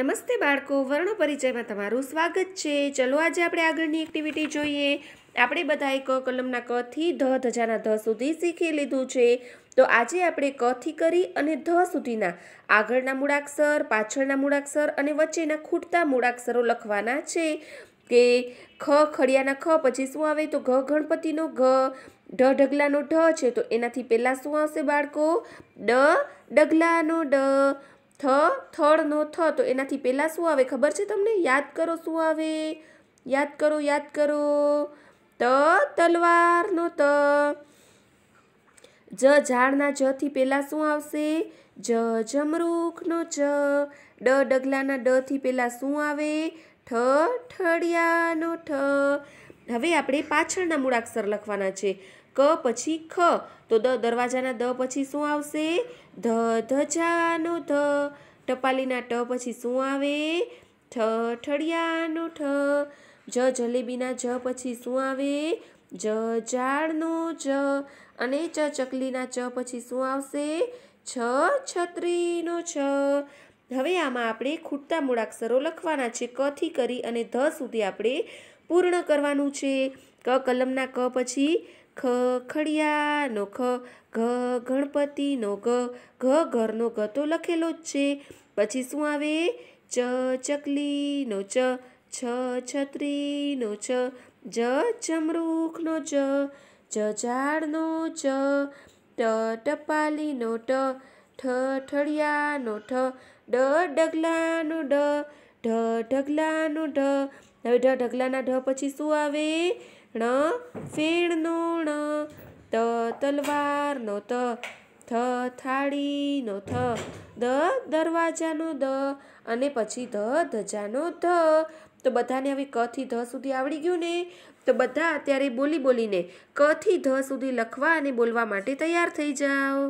નમસ્તે બાળકો વર્ણ પરિચયમાં તમારું સ્વાગત છે ચલો આજે આપણે આગળની એક્ટિવિટી જોઈએ આપણે બધાએ ક કલમના કથી ધ ધજાના ધ સુધી શીખી લીધું છે તો આજે આપણે કથી કરી અને ધ સુધીના આગળના મૂળાક્ષર પાછળના મૂળાક્ષર અને વચ્ચેના ખૂટતા મૂળાક્ષરો લખવાના છે કે ખ ખડિયાના ખ પછી શું આવે તો ઘ ગણપતિનો ઘ ઢ ઢગલાનો ઢ છે તો એનાથી પહેલાં શું આવશે બાળકો ડ ડગલાનો ડ થ થળનો થ તો એનાથી પહેલાં શું આવે ખબર છે તમને યાદ કરો શું આવે યાદ કરો યાદ કરો ત તલવારનો ત જ ઝાડના જ થી પહેલાં શું આવશે જ જમરૂખનો જ ડ ડગલાના ડથી પહેલાં શું આવે ઠ ઠળિયાનો ઠ હવે આપણે પાછળના મૂળાક્ષર લખવાના છે ક પછી ખ તો દ દરવાજાના દ પછી શું આવશે ધ ધજાનો ધ ટપાલીના ટ પછી શું આવે ઠ ઠળિયાનો ઠ જ જલેબીના જ પછી શું આવે જ ઝાડનો જ અને ચ ચકલીના ચ પછી શું આવશે છ છત્રીનો છ હવે આમાં આપણે ખૂટતા મૂળાક્ષરો લખવાના છે કથી કરી અને ધ સુધી આપણે પૂર્ણ કરવાનું છે ક કલમના ક પછી ખ ખડિયાનો ખ ઘ ગણપતિનો ઘ ઘ ઘરનો ઘ તો લખેલો જ છે પછી શું આવે ચ ચકલીનો ચ છ છત્રીનો છ જ ચમરૂખનો ચ જ ઝાડનો ચ ટ ટપાલીનો ટ ઠ ઠળિયાનો ઠ ડ ડગલાનો ડ ઢ ઢગલાનું ઢ હવે ઢ ઢગલાના ઢ પછી શું આવે ણ ફેણનો ણ ત તલવારનો ત થ થાળીનો થ દ દરવાજાનો દ અને પછી ધ ધજાનો ધ તો બધાને હવે કથી ધ સુધી આવડી ગયું ને તો બધા અત્યારે બોલી બોલીને કથી ધ સુધી લખવા અને બોલવા માટે તૈયાર થઈ જાઓ